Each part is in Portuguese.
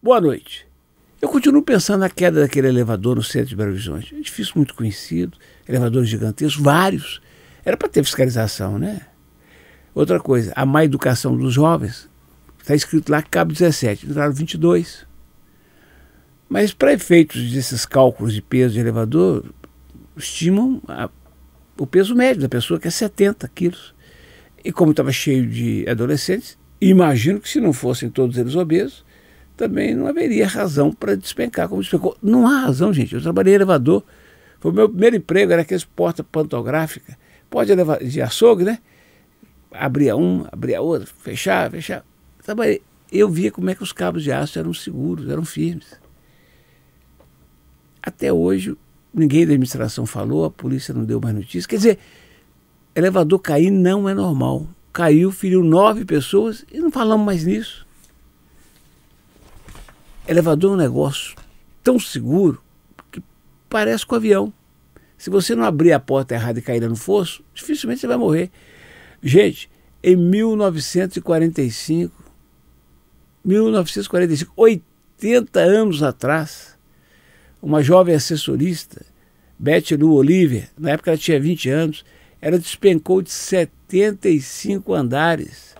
Boa noite. Eu continuo pensando na queda daquele elevador no centro de Belo Horizonte. É edifício muito conhecido, elevadores gigantescos, vários. Era para ter fiscalização, né? Outra coisa, a má educação dos jovens. Está escrito lá que cabe 17, entraram 22. Mas para efeitos desses cálculos de peso de elevador, estimam a, o peso médio da pessoa, que é 70 quilos. E como estava cheio de adolescentes, imagino que se não fossem todos eles obesos, também não haveria razão para despencar como despencou. Não há razão, gente. Eu trabalhei em elevador. Foi o meu primeiro emprego, era aqueles porta pantográfica. Pode levar de açougue, né? Abria um, abria outro, fechava, fechava. Trabalhei. Eu via como é que os cabos de aço eram seguros, eram firmes. Até hoje, ninguém da administração falou, a polícia não deu mais notícias. Quer dizer, elevador cair não é normal. Caiu, feriu nove pessoas e não falamos mais nisso. Elevador é um negócio tão seguro que parece com um avião. Se você não abrir a porta errada e cair no fosso, dificilmente você vai morrer. Gente, em 1945, 1945, 80 anos atrás, uma jovem assessorista, Beth Lou Oliver, na época ela tinha 20 anos, ela despencou de 75 andares,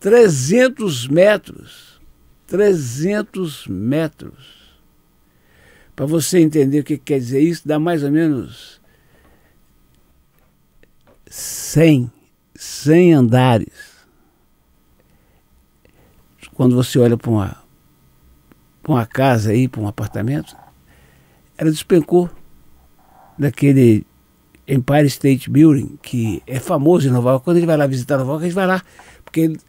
300 metros 300 metros. Para você entender o que quer dizer isso, dá mais ou menos 100, 100 andares. Quando você olha para uma, uma casa aí, para um apartamento, ela despencou daquele Empire State Building, que é famoso em Nova York. Quando ele vai lá visitar Nova York, a gente vai lá, porque ele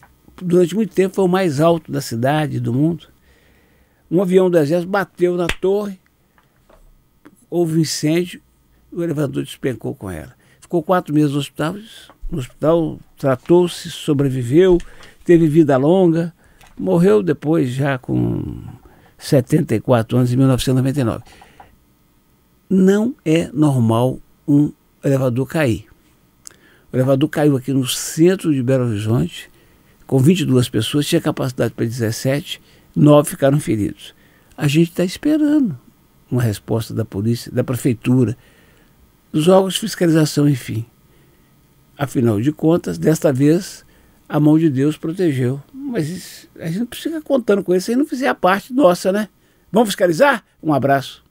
durante muito tempo foi o mais alto da cidade, do mundo. Um avião do exército bateu na torre, houve um incêndio, o elevador despencou com ela. Ficou quatro meses no hospital, no hospital tratou-se, sobreviveu, teve vida longa, morreu depois já com 74 anos, em 1999. Não é normal um elevador cair. O elevador caiu aqui no centro de Belo Horizonte, com 22 pessoas, tinha capacidade para 17, nove ficaram feridos. A gente está esperando uma resposta da polícia, da prefeitura, dos órgãos de fiscalização, enfim. Afinal de contas, desta vez, a mão de Deus protegeu. Mas isso, a gente não precisa ficar contando com isso aí, não fizer a parte nossa, né? Vamos fiscalizar? Um abraço.